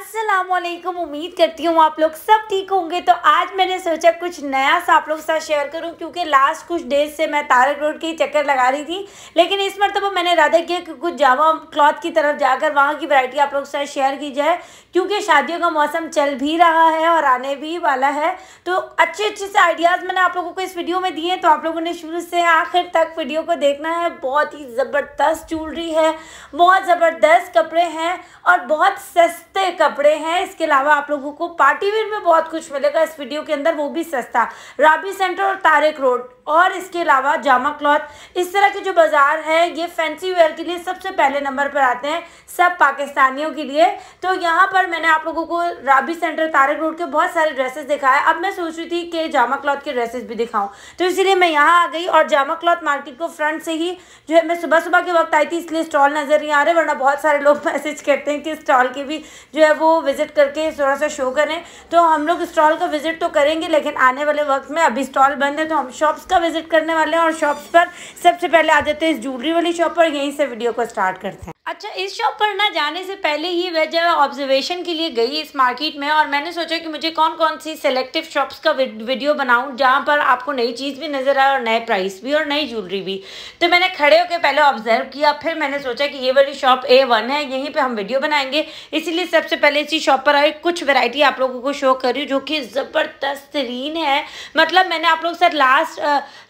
असलकुम उम्मीद करती हूँ आप लोग सब ठीक होंगे तो आज मैंने सोचा कुछ नया सा आप लोग के साथ शेयर करूँ क्योंकि लास्ट कुछ डेज से मैं तारक रोड के चक्कर लगा रही थी लेकिन इस मरतबा मैंने इरादा किया कि कुछ जावा क्लॉथ की तरफ जाकर वहाँ की वैरायटी आप लोग के साथ शेयर की जाए क्योंकि शादियों का मौसम चल भी रहा है और आने भी वाला है तो अच्छे अच्छे से आइडियाज़ मैंने आप लोगों को इस वीडियो में दिए तो आप लोगों ने शुरू से आखिर तक वीडियो को देखना है बहुत ही ज़बरदस्त ज्वेलरी है बहुत ज़बरदस्त कपड़े हैं और बहुत सस्ते कपड़े कपड़े हैं इसके अलावा आप लोगों को पार्टी वेयर में बहुत कुछ मिलेगा इस वीडियो के अंदर वो भी सस्ता राबी सेंटर और तारिक रोड और इसके अलावा जामा क्लॉथ इस तरह के जो बाज़ार है ये फैंसी वेयर के लिए सबसे पहले नंबर पर आते हैं सब पाकिस्तानियों के लिए तो यहाँ पर मैंने आप लोगों को राबी सेंटर तारक रोड के बहुत सारे ड्रेसेस दिखाए अब मैं सोच रही थी कि जामा क्लॉथ के ड्रेसेस भी दिखाऊं तो इसीलिए मैं यहाँ आ गई और जामा क्लॉथ मार्केट को फ्रंट से ही जो है मैं सुबह सुबह के वक्त आई थी इसलिए स्टॉल नज़र नहीं आ रहे वरना बहुत सारे लोग मैसेज करते हैं कि स्टॉल के भी जो है वो विज़िट करके थोड़ा सा शो करें तो हम लोग स्टॉल का विज़िट तो करेंगे लेकिन आने वाले वक्त में अभी स्टॉल बंद है तो हम शॉप्स का विज़िट करने वाले हैं और शॉप्स पर सबसे पहले आ जाते हैं इस ज्वेलरी वाली शॉप पर यहीं से वीडियो को स्टार्ट करते हैं अच्छा इस शॉप पर ना जाने से पहले ही वह जब ऑब्जर्वेशन के लिए गई इस मार्केट में और मैंने सोचा कि मुझे कौन कौन सी सेलेक्टिव शॉप्स का वीडियो बनाऊं जहां पर आपको नई चीज़ भी नज़र आए और नए प्राइस भी और नई ज्वेलरी भी तो मैंने खड़े होकर पहले ऑब्जर्व किया फिर मैंने सोचा कि ये वाली शॉप ए वन है यहीं पर हम वीडियो बनाएंगे इसीलिए सबसे पहले इसी शॉप पर आई कुछ वेराइटी आप लोगों को शो कर रही हूँ जो कि ज़बरदस्त तरीन है मतलब मैंने आप लोग sir last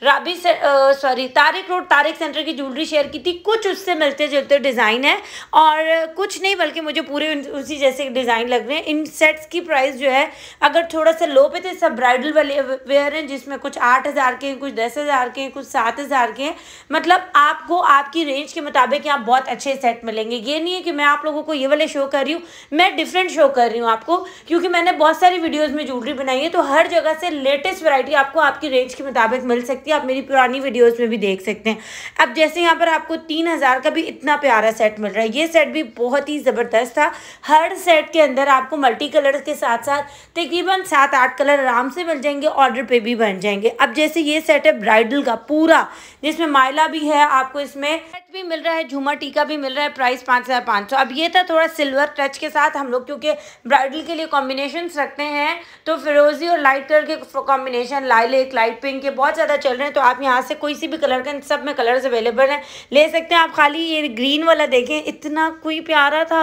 Rabi sorry Tariq road Tariq center की ज्वेलरी शेयर की थी कुछ उससे मिलते जुलते डिज़ाइन है हैं और कुछ नहीं बल्कि मुझे पूरे उसी जैसे डिज़ाइन लग रहे हैं इन सेट्स की प्राइस जो है अगर थोड़ा सा लो पे तो सब ब्राइडल वाले वेयर हैं जिसमें कुछ आठ हज़ार के हैं कुछ दस हज़ार के हैं कुछ सात हज़ार के हैं मतलब आपको आपकी रेंज के मुताबिक यहाँ बहुत अच्छे सेट मिलेंगे ये नहीं है कि मैं आप लोगों को ये वाले शो कर रही हूँ मैं डिफरेंट शो कर रही हूँ आपको क्योंकि मैंने बहुत सारी वीडियोज़ में ज्वेलरी बनाई है तो हर जगह से लेटेस्ट वरायटी आपको आपकी रेंज के मुताबिक मिल सकती है आप मेरी पुरानी वीडियोज़ में भी देख सकते हैं अब जैसे यहाँ पर आपको तीन हज़ार का भी इतना प्यारा सेट मिल रहा है ये सेट भी बहुत ही ज़बरदस्त था हर सेट के अंदर आपको मल्टी कलर के साथ साथ तकरीबन सात आठ कलर आराम से मिल जाएंगे ऑर्डर पे भी बन जाएंगे अब जैसे ये सेट है ब्राइडल का पूरा जिसमें मायला भी है आपको इसमें सेट भी मिल रहा है झूमा टीका भी मिल रहा है प्राइस पाँच हज़ार पाँच सौ अब ये था थोड़ा सिल्वर टच के साथ हम लोग क्योंकि ब्राइडल के लिए कॉम्बिनेशन रखते हैं तो फिरोजी और लाइट कलर के कॉम्बिनेशन लाइलेक लाइट पिंक के बहुत ज़्यादा चल रहे हैं तो आप यहाँ से कोई सी भी कलर का इन सब में कलर्स अवेलेबल हैं ले सकते हैं आप खाली ये ग्रीन वाला देखें इतना कोई प्यारा था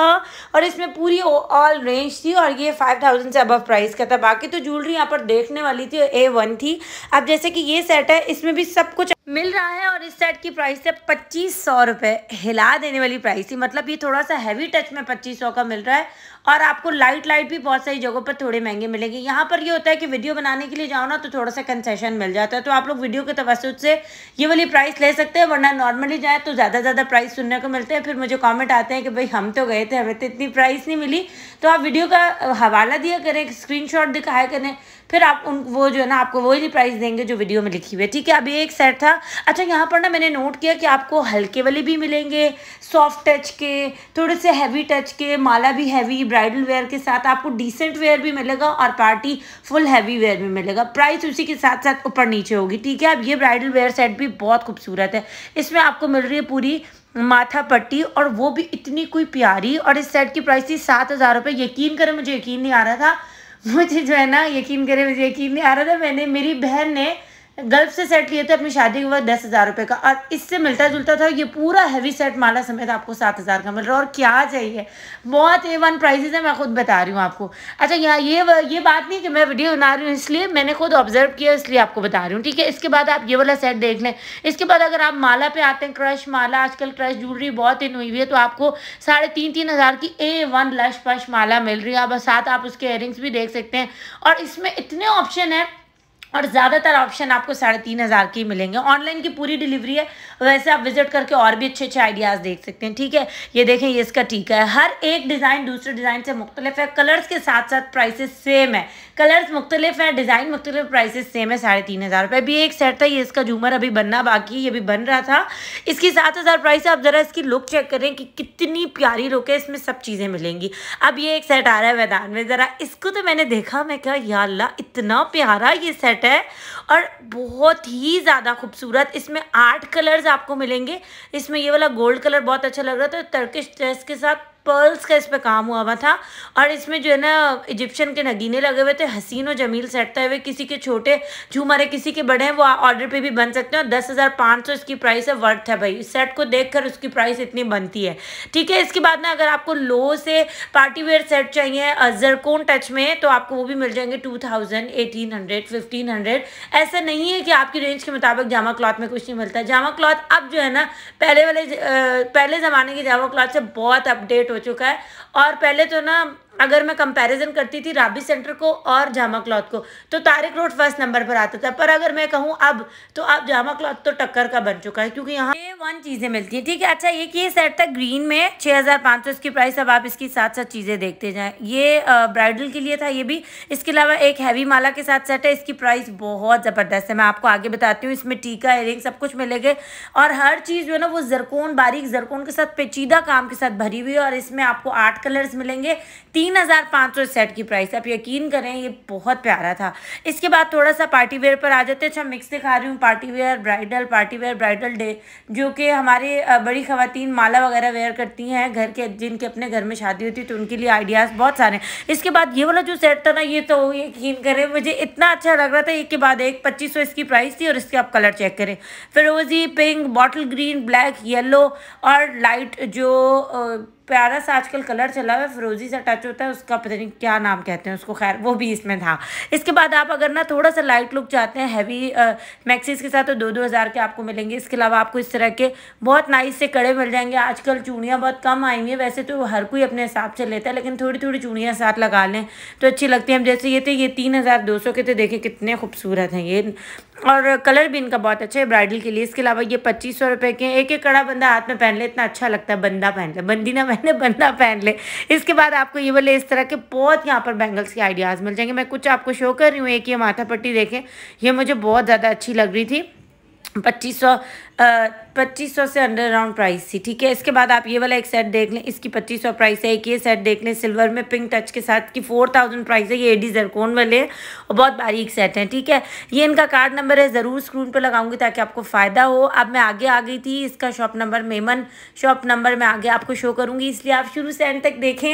और इसमें पूरी ऑल रेंज थी और ये फाइव थाउजेंड से अबव प्राइस का था बाकी तो ज्वेलरी यहाँ पर देखने वाली थी ए वन थी अब जैसे कि ये सेट है इसमें भी सब कुछ मिल रहा है और इस सेट की प्राइस है पच्चीस सौ रुपये हिला देने वाली प्राइस थी मतलब ये थोड़ा सा हैवी टच में पच्चीस सौ का मिल रहा है और आपको लाइट लाइट भी बहुत सारी जगहों पर थोड़े महंगे मिलेंगे यहाँ पर ये होता है कि वीडियो बनाने के लिए जाओ ना तो थोड़ा सा कंसेशन मिल जाता है तो आप लोग वीडियो के तवसत से ये वाली प्राइस ले सकते हैं वरना नॉर्मली जाए तो ज़्यादा ज़्यादा प्राइस सुनने को मिलते हैं फिर मुझे कॉमेंट आते हैं कि भाई हम तो गए थे हमें तो इतनी प्राइस नहीं मिली तो आप वीडियो का हवाला दिया करें स्क्रीन दिखाया करें फिर आप उन वो जो है ना आपको वही प्राइस देंगे जो वीडियो में लिखी हुई है ठीक है अभी एक सेट था गया अच्छा यहाँ पर ना मैंने नोट किया कि आपको हल्के वाले भी मिलेंगे सॉफ्ट टच के थोड़े से हैवी टच के माला भी हैवी ब्राइडल वेयर के साथ आपको डिसेंट वेयर भी मिलेगा और पार्टी फुल हैवी वेयर भी मिलेगा प्राइस उसी के साथ साथ ऊपर नीचे होगी ठीक है अब ये ब्राइडल वेयर सेट भी बहुत खूबसूरत है इसमें आपको मिल रही है पूरी माथा पट्टी और वो भी इतनी कोई प्यारी और इस सेट की प्राइस थी सात हज़ार रुपये यकीन करें मुझे यकीन नहीं आ रहा था मुझे जो है ना यकीन करें मुझे यकीन नहीं आ रहा था मैंने मेरी बहन ने गल्फ से सेट लिए थे अपनी शादी के बाद दस हज़ार रुपये का और इससे मिलता जुलता था ये पूरा हैवी सेट माला समेत आपको सात हज़ार का मिल रहा है और क्या चाहिए बहुत ए वन प्राइजेज है मैं खुद बता रही हूँ आपको अच्छा यहाँ ये ये बात नहीं कि मैं वीडियो बना रही हूँ इसलिए मैंने खुद ऑब्जर्व किया इसलिए आपको बता रही हूँ ठीक है इसके बाद आप ये वाला सेट देख लें इसके बाद अगर आप माला पर आते हैं क्रश माला आजकल क्रश ज्वेलरी बहुत इन हुई हुई है तो आपको साढ़े तीन तीन हज़ार की ए वन लश पश माला मिल रही है अब साथ आप उसके एयरिंग्स भी देख सकते हैं और इसमें इतने ऑप्शन हैं और ज़्यादातर ऑप्शन आपको साढ़े तीन हज़ार के ही मिलेंगे ऑनलाइन की पूरी डिलीवरी है वैसे आप विजिट करके और भी अच्छे अच्छे आइडियाज़ देख सकते हैं ठीक है ये देखें ये इसका टीका है हर एक डिज़ाइन दूसरे डिज़ाइन से मुख्तलिफ है कलर्स के साथ साथ प्राइसेस सेम है कलर्स मुख्तलिफ है डिज़ाइन मुख्तलिफ प्राइसेस सेम है साढ़े तीन हज़ार रुपये भी एक सेट था ये इसका झूमर अभी बनना बाकी ये भी बन रहा था इसकी सात हज़ार प्राइस है आप ज़रा इसकी लुक चेक करें कि कितनी प्यारी लुक है इसमें सब चीज़ें मिलेंगी अब ये एक सेट आ रहा है मैदान में ज़रा इसको तो मैंने देखा मैं क्या यार इतना प्यारा ये सेट है और बहुत ही ज़्यादा खूबसूरत इसमें आठ कलर्स आपको मिलेंगे इसमें ये वाला गोल्ड कलर बहुत अच्छा लग रहा था तर्किश ड्रेस के साथ पर्ल्स का इस पर काम हुआ हुआ था और इसमें जो है ना इजिप्शियन के नगीने लगे हुए थे हसीन और जमील सेट थे हुए किसी के छोटे झूमर है किसी के बड़े हैं वो ऑर्डर पे भी बन सकते हैं और दस हज़ार पाँच सौ इसकी प्राइस है वर्थ है भाई इस सेट को देख कर उसकी प्राइस इतनी बनती है ठीक है इसके बाद ना अगर आपको लो से पार्टी वेयर सेट चाहिए जरकोन टच में तो आपको वो भी मिल जाएंगे two thousand eighteen hundred fifteen hundred ऐसा नहीं है कि आपकी रेंज के मुताबिक जामा क्लॉथ में कुछ नहीं मिलता जामा क्लॉथ अब जो है ना पहले वाले पहले ज़माने के जामा क्लॉथ से बहुत अपडेट हो चुका है और पहले तो ना अगर मैं कंपैरिजन करती थी राबी सेंटर को और जामा क्लॉथ को तो तारिक रोड फर्स्ट नंबर पर आता था पर अगर मैं कहूँ अब तो अब जामा क्लॉथ तो टक्कर का बन चुका है क्योंकि यहाँ ये वन चीज़ें मिलती हैं ठीक है अच्छा ये कि ये सेट था ग्रीन में 6500 इसकी प्राइस अब आप इसकी साथ साथ चीज़ें देखते जाएँ ये ब्राइडल के लिए था ये भी इसके अलावा एक हैवी माला के साथ सेट है इसकी प्राइस बहुत ज़बरदस्त है मैं आपको आगे बताती हूँ इसमें टीका एयरिंग सब कुछ मिलेगा और हर चीज़ जो है ना वो जरकोन बारीक जरकोन के साथ पेचीदा काम के साथ भरी हुई है और इसमें आपको आठ कलर्स मिलेंगे तीन तीन हज़ार पाँच सौ सेट की प्राइस आप यकीन करें ये बहुत प्यारा था इसके बाद थोड़ा सा पार्टी वेयर पर आ जाते हैं अच्छा मिक्स दिखा रही हूँ party wear bridal party wear bridal day जो कि हमारे बड़ी खवतिन माला वगैरह वेयर करती हैं घर के जिनके अपने घर में शादी होती है तो उनके लिए आइडियाज़ बहुत सारे हैं इसके बाद ये वाला जो सेट था ना ये तो यकीन करें मुझे इतना अच्छा लग रहा था एक के बाद एक पच्चीस सौ इसकी प्राइस थी और इसके आप कलर चेक करें फिरोजी pink bottle green black yellow और लाइट जो प्यारा सा आजकल कलर चला हुआ है फिरोजी सा टच होता है उसका पता नहीं क्या नाम कहते हैं उसको खैर वो भी इसमें था इसके बाद आप अगर ना थोड़ा सा लाइट लुक चाहते हैं हैवी मैक्सीज के साथ तो दो दो हज़ार के आपको मिलेंगे इसके अलावा आपको इस तरह के बहुत नाइस से कड़े मिल जाएंगे आजकल चूड़ियाँ बहुत कम आई हुई हैं वैसे तो हर कोई अपने हिसाब से लेता है लेकिन थोड़ी थोड़ी चूड़ियाँ साथ लगा लें तो अच्छी लगती हैं जैसे ये थे ये तीन हज़ार दो सौ के थे देखें कितने खूबसूरत हैं ये और कलर भी इनका बहुत अच्छा है ब्राइडल के लिए इसके अलावा ये पच्चीस सौ रुपये के एक एक कड़ा बंदा हाथ में पहन ले इतना अच्छा लगता है बंदा पहन ले बंदी ना चाहे बंदा पहन ले इसके बाद आपको ये वाले इस तरह के बहुत यहाँ पर बैंगल्स के आइडियाज़ मिल जाएंगे मैं कुछ आपको शो कर रही हूँ एक ये माथा पट्टी देखें ये मुझे बहुत ज़्यादा अच्छी लग रही थी पच्चीस सौ पच्चीस सौ से अंडर राउंड प्राइस थी ठीक है इसके बाद आप ये वाला एक सेट देख लें इसकी पच्चीस सौ प्राइस है एक ये सेट देख लें सिल्वर में पिंक टच के साथ की फोर थाउजेंड प्राइस है ये एडी जरकोन वाले और बहुत बारीक सेट हैं ठीक है ये इनका कार्ड नंबर है ज़रूर स्क्रीन पर लगाऊंगी ताकि आपको फ़ायदा हो अब मैं आगे आ गई थी इसका shop number Memon shop number मैं आगे आपको शो करूँगी इसलिए आप शुरू से एंड तक देखें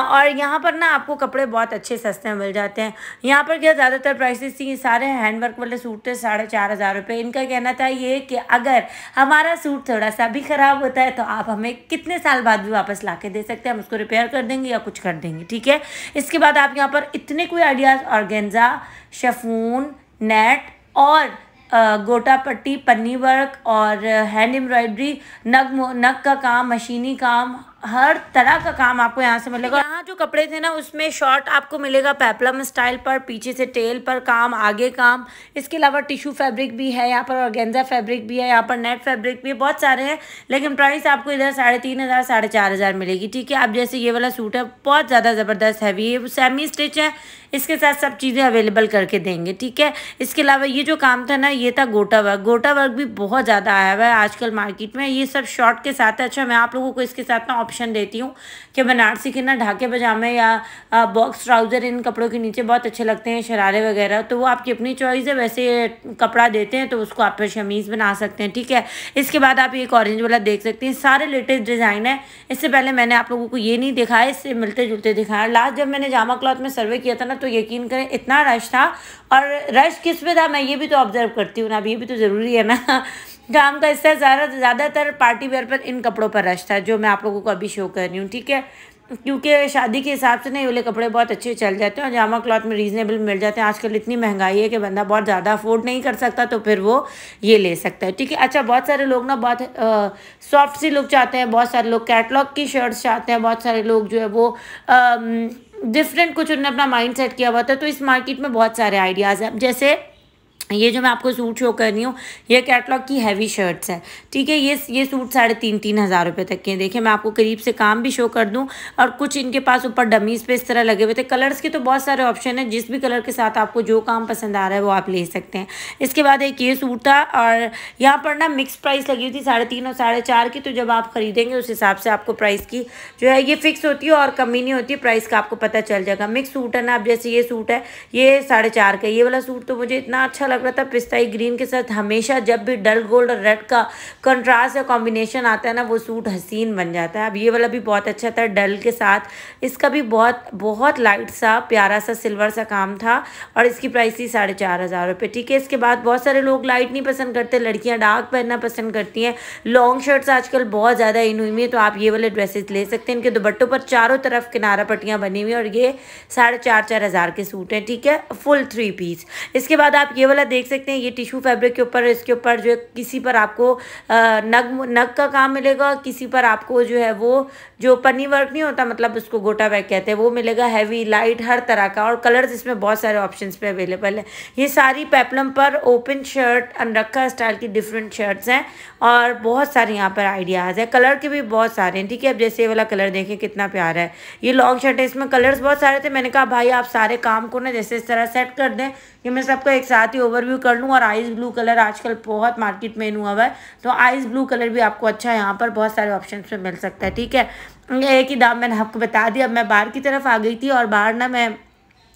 और यहाँ पर ना आपको कपड़े बहुत अच्छे सस्ते में मिल जाते हैं यहाँ पर क्या ज़्यादातर प्राइसेस थी सारे हैंडवर्क वाले सूट थे साढ़े चार हज़ार रुपये इनका कहना था ये कि अगर अगर हमारा सूट थोड़ा सा भी ख़राब होता है तो आप हमें कितने साल बाद भी वापस ला दे सकते हैं हम उसको रिपेयर कर देंगे या कुछ कर देंगे ठीक है इसके बाद आप यहाँ पर इतने कोई आइडियाज़ गेंजा शफून नेट और गोटा पट्टी पन्नी वर्क और हैंड एम्ब्रॉयडरी नग नग का काम मशीनी काम हर तरह का काम आपको यहाँ से मिलेगा यहाँ जो कपड़े थे ना उसमें शॉर्ट आपको मिलेगा पेपलम स्टाइल पर पीछे से टेल पर काम आगे काम इसके अलावा टिशू फैब्रिक भी है यहाँ पर ऑर्गेंजा फैब्रिक भी है यहाँ पर नेट फैब्रिक भी है बहुत सारे हैं लेकिन प्राइस आपको इधर साढ़े तीन हज़ार साढ़े चार हज़ार मिलेगी ठीक है आप जैसे ये वाला सूट है बहुत ज़्यादा ज़बरदस्त हैवी है सेमी स्टिच है इसके साथ सब चीज़ें अवेलेबल करके देंगे ठीक है इसके अलावा ये जो काम था ना ये था गोटा वर्क गोटा वर्क भी बहुत ज़्यादा आया हुआ है आजकल मार्केट में ये सब शॉर्ट के साथ है अच्छा मैं आप लोगों को इसके साथ ना ऑप्शन देती हूँ कि बनारसी के ना ढाके पजामे या बॉक्स ट्राउज़र इन कपड़ों के नीचे बहुत अच्छे लगते हैं शरारे वगैरह तो वो आपकी अपनी चॉइस है वैसे कपड़ा देते हैं तो उसको आप शमीज़ बना सकते हैं ठीक है इसके बाद आप एक ऑरेंज वाला देख सकते हैं सारे लेटेस्ट डिज़ाइन है इससे पहले मैंने आप लोगों को ये नहीं दिखाया इससे मिलते जुलते दिखाया लास्ट जब मैंने जामा क्लॉथ में सर्वे किया था ना तो यकीन करें इतना रश था और रश किस पे था मैं ये भी तो ऑब्ज़र्व करती हूँ ना अब ये भी तो ज़रूरी है ना जाम का हिस्सा ज़्यादा ज़्यादातर पार्टी वेयर पर इन कपड़ों पर रश था जो मैं आप लोगों को अभी शो कर रही हूँ ठीक है क्योंकि शादी के हिसाब से नहीं वाले कपड़े बहुत अच्छे चल जाते हैं और जामा क्लॉथ में रीज़नेबल मिल जाते हैं आजकल इतनी महंगाई है कि बंदा बहुत ज़्यादा अफोर्ड नहीं कर सकता तो फिर वो ये ले सकता है ठीक है अच्छा बहुत सारे लोग ना बहुत सॉफ्ट सी लुक चाहते हैं बहुत सारे लोग कैटलॉग की शर्ट्स चाहते हैं बहुत सारे लोग जो है वो डिफरेंट कुछ उन्होंने अपना माइंड सेट किया हुआ था तो इस मार्केट में बहुत सारे आइडियाज़ हैं जैसे ये जो मैं आपको सूट शो कर रही हूँ ये कैटलॉग की हैवी शर्ट्स है ठीक है ये ये सूट साढ़े तीन तीन हज़ार रुपये तक के हैं देखिए मैं आपको करीब से काम भी शो कर दूँ और कुछ इनके पास ऊपर डमीज़ पे इस तरह लगे हुए थे कलर्स के तो बहुत सारे ऑप्शन हैं जिस भी कलर के साथ आपको जो काम पसंद आ रहा है वो आप ले सकते हैं इसके बाद एक ये सूट था और यहाँ पर ना मिक्स प्राइस लगी हुई थी साढ़े तीन और साढ़े चार की तो जब आप ख़रीदेंगे उस हिसाब से आपको प्राइस की जो है ये फिक्स होती है और कमी नहीं होती प्राइस का आपको पता चल जाएगा मिक्स सूट है ना आप जैसे ये सूट है ये साढ़े चार का ये वाला सूट तो मुझे इतना अच्छा अलबत्ता पिस्ताई ग्रीन के साथ हमेशा जब भी डल गोल्ड और रेड का कंट्रास्ट या कॉम्बिनेशन आता है ना वो सूट हसीन बन जाता है अब ये वाला भी बहुत अच्छा था डल के साथ इसका भी बहुत बहुत लाइट सा प्यारा सा सिल्वर सा काम था और इसकी प्राइस थी साढ़े चार हज़ार रुपये ठीक है इसके बाद बहुत सारे लोग लाइट नहीं पसंद करते लड़कियाँ डार्क पहनना पसंद करती हैं लॉन्ग शर्ट्स आजकल बहुत ज़्यादा इन हुई हैं तो आप ये वाले ड्रेसेस ले सकते हैं इनके दुबट्टों पर चारों तरफ किनारा पट्टियाँ बनी हुई और ये साढ़े चार चार हज़ार के सूट हैं ठीक है फुल थ्री पीस इसके बाद आप ये वाला देख सकते हैं ये टिश्यू फैब्रिक के ऊपर इसके ऊपर जो है किसी पर आपको नग नग का काम मिलेगा किसी पर आपको जो है वो जो पनी वर्क नहीं होता मतलब उसको गोटा बैग कहते हैं वो मिलेगा हैवी लाइट हर तरह का और कलर्स इसमें बहुत सारे ऑप्शन पे अवेलेबल है ये सारी पेपलम पर ओपन शर्ट अनरखा स्टाइल की डिफरेंट शर्ट्स हैं और बहुत सारे यहाँ पर आइडियाज़ है कलर के भी बहुत सारे हैं ठीक है अब जैसे ये वाला कलर देखें कितना प्यारा है ये लॉन्ग शर्ट है इसमें कलर्स बहुत सारे थे मैंने कहा भाई आप सारे काम को ना जैसे इस तरह सेट कर दें कि मैं सबको एक साथ ही ओवरव्यू कर लूँ और आइस ब्लू कलर आजकल बहुत मार्केट में हुआ हुआ है तो आइस ब्लू कलर भी आपको अच्छा यहाँ पर बहुत सारे ऑप्शन में मिल सकता है ठीक है ये दाम मैंने आपको बता दिया अब मैं बाहर की तरफ आ गई थी और बाहर ना मैं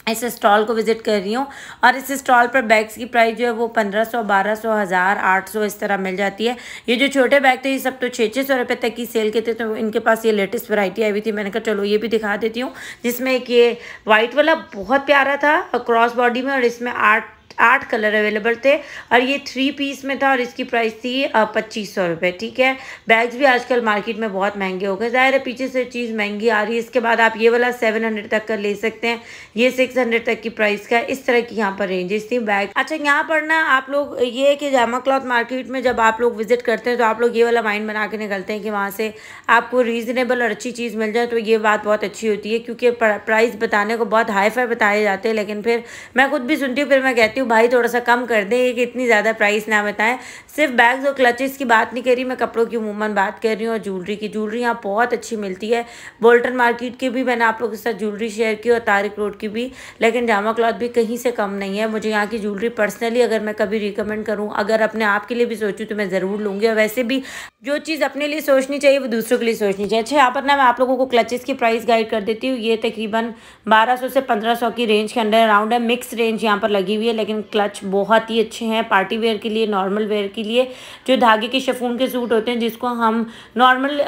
इस स्टॉल को विज़िट कर रही हूँ और इस स्टॉल पर बैग्स की प्राइस जो है वो पंद्रह सौ बारह सौ हज़ार आठ सौ इस तरह मिल जाती है ये जो छोटे बैग थे ये सब तो छः छः सौ रुपये तक की सेल के थे तो इनके पास ये लेटेस्ट वैरायटी आई हुई थी मैंने कहा चलो ये भी दिखा देती हूँ जिसमें एक ये वाइट वाला बहुत प्यारा था क्रॉस बॉडी में और इसमें आठ आठ कलर अवेलेबल थे और ये थ्री पीस में था और इसकी प्राइस थी पच्चीस सौ रुपये ठीक है बैग्स भी आजकल मार्केट में बहुत महंगे हो गए ज़ाहिर है पीछे से चीज़ महंगी आ रही है इसके बाद आप ये वाला सेवन हंड्रेड तक का ले सकते हैं ये सिक्स हंड्रेड तक की प्राइस का इस तरह की यहाँ पर रेंजेस थी बैग अच्छा यहाँ पर ना आप लोग ये है कि जामा क्लॉथ मार्केट में जब आप लोग विजिट करते हैं तो आप लोग ये वाला माइंड बना के निकलते हैं कि वहाँ से आपको रीज़नेबल और अच्छी चीज़ मिल जाए तो ये बात बहुत अच्छी होती है क्योंकि प्राइस बताने को बहुत हाई फाई बताए जाते हैं लेकिन फिर मैं खुद भी सुनती हूँ फिर मैं कहती हूँ हूँ भाई थोड़ा सा कम कर दें कि इतनी ज़्यादा प्राइस ना बताएं सिर्फ बैग्स और क्लचेस की बात नहीं कर रही मैं कपड़ों की उमूमन बात कर रही हूँ और ज्वेलरी की ज्वेलरी यहाँ बहुत अच्छी मिलती है बोल्टन मार्केट की भी मैंने आप लोगों के साथ ज्वेलरी शेयर की और तारिक रोड की भी लेकिन जामा क्लॉथ भी कहीं से कम नहीं है मुझे यहाँ की ज्वेलरी पर्सनली अगर मैं कभी रिकमेंड करूँ अगर अपने आप के लिए भी सोचूँ तो मैं ज़रूर लूँगी और वैसे भी जो चीज़ अपने लिए सोचनी चाहिए वो दूसरों के लिए सोचनी चाहिए अच्छा यहाँ पर ना मैं आप लोगों को क्लचेस की प्राइस गाइड कर देती हूँ ये तकरीबन 1200 से 1500 की रेंज के अंडर अराउंड है मिक्स रेंज यहाँ पर लगी हुई है लेकिन क्लच बहुत ही अच्छे हैं पार्टी वेयर के लिए नॉर्मल वेयर के लिए जो धागे के शफून के सूट होते हैं जिसको हम नॉर्मल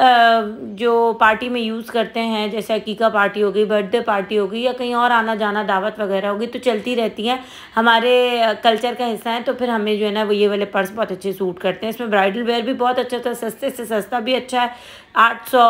जो पार्टी में यूज़ करते हैं जैसे अकीका पार्टी हो गई बर्थडे पार्टी हो गई या कहीं और आना जाना दावत वगैरह होगी तो चलती रहती हैं हमारे कल्चर का हिस्सा है तो फिर हमें जो है ना वो ये वाले पर्स बहुत अच्छे सूट करते हैं इसमें ब्राइडल वेयर भी बहुत अच्छा था सस्ते से सस्ता भी अच्छा है आठ सौ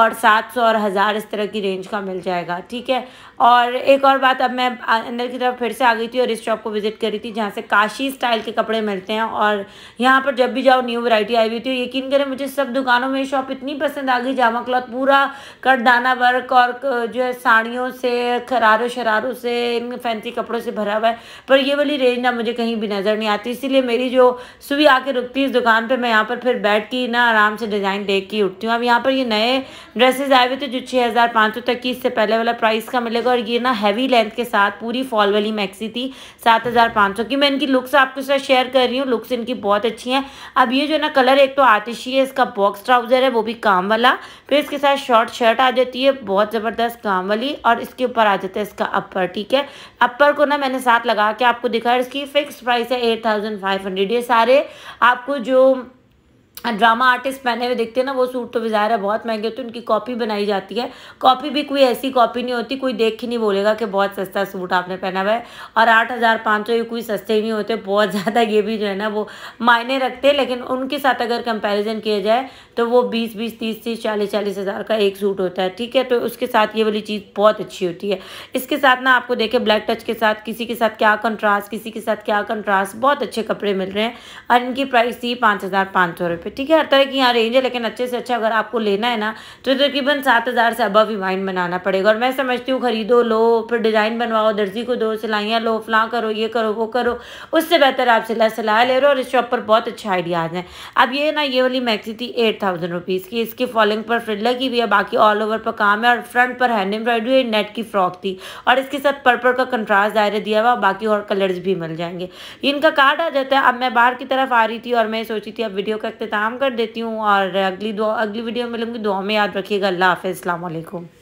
और सात सौ और हज़ार इस तरह की रेंज का मिल जाएगा ठीक है और एक और बात अब मैं अंदर की तरफ फिर से आ गई थी और इस शॉप को विज़िट करी थी जहाँ से काशी स्टाइल के कपड़े मिलते हैं और यहाँ पर जब भी जाओ न्यू वैरायटी आई हुई थी यकीन करें मुझे सब दुकानों में शॉप इतनी पसंद आ गई जामा क्लॉथ पूरा कटदाना वर्क और जो है साड़ियों से खरारों शरारों से इन फैंसी कपड़ों से भरा हुआ है पर ये वाली रेंज ना मुझे कहीं भी नज़र नहीं आती इसीलिए मेरी जो सुबह आके रुकती है इस दुकान पर मैं यहाँ पर फिर बैठ के ना आराम से डिज़ाइन देख के उठती हूँ अब यहाँ पर ये नए ड्रेसेज आए हुए थे जो छः तक की इससे पहले वाला प्राइस का मिलेगा और ये ना हैवी लेंथ के साथ पूरी फॉल वाली मैक्सी थी सात हज़ार पाँच सौ की मैं इनकी लुक्स आपके साथ शेयर कर रही हूँ लुक्स इनकी बहुत अच्छी हैं अब ये जो है ना कलर एक तो आतिशी है इसका बॉक्स ट्राउज़र है वो भी काम वाला फिर इसके साथ शॉर्ट शर्ट आ जाती है बहुत ज़बरदस्त काम वाली और इसके ऊपर आ जाता है इसका अपर ठीक है अपर को ना मैंने साथ लगा के आपको दिखाया इसकी फिक्स प्राइस है एट थाउजेंड फाइव हंड्रेड ये सारे आपको जो ड्रामा आर्टिस्ट पहने हुए दिखते हैं ना वो सूट तो बेज़ाहिर है बहुत महंगे होते हैं उनकी कॉपी बनाई जाती है कॉपी भी कोई ऐसी कॉपी नहीं होती कोई देख ही नहीं बोलेगा कि बहुत सस्ता सूट आपने पहना हुआ है और आठ हज़ार पाँच सौ ये कोई सस्ते ही नहीं होते बहुत ज़्यादा ये भी जो है ना वो मायने रखते हैं लेकिन उनके साथ अगर कंपेरिजन किया जाए तो वो बीस बीस तीस तीस चालीस चालीस हज़ार का एक सूट होता है ठीक है तो उसके साथ ये वाली चीज़ बहुत अच्छी होती है इसके साथ ना आपको देखे ब्लैक टच के साथ किसी के साथ क्या कंट्रास्ट किसी के साथ क्या कंट्रास्ट बहुत अच्छे कपड़े मिल रहे हैं और इनकी प्राइस थी पाँच हज़ार पाँच सौ रुपये ठीक है हर तरह की यहाँ रेंज है लेकिन अच्छे से अच्छा अगर आपको लेना है ना तो तकरीबन तो सात हज़ार से अबव ही वाइन बनाना पड़ेगा और मैं समझती हूँ ख़रीदो लो फिर डिज़ाइन बनवाओ दर्जी को दो सिलाइयाँ लो फ्लाँ करो ये करो वो करो उससे बेहतर आप सिला सिलाया ले रहे हो और इस शॉप पर बहुत अच्छे आइडियाज़ हैं अब ये ना ये वाली मैक्सी थी एट थाउजेंड रुपीज़ की इसकी फॉलिंग पर फ्रिड की भी है बाकी ऑल ओवर पर काम है और फ्रंट पर हैंड एम्ब्रॉयडरी नेट की फ्रॉक थी और इसके साथ पर्पल का कंट्रास्ट दायरे दिया हुआ बाकी और कलर्स भी मिल जाएंगे इनका कार्ड आ जाता है अब मैं बाहर की तरफ आ रही थी और मैं सोची थी अब वीडियो का ख़त्म कर देती हूँ और अगली दुआ अगली वीडियो में मिलूंगी दुआ में याद रखिएगा अल्लाह हाफ़ अल्लाम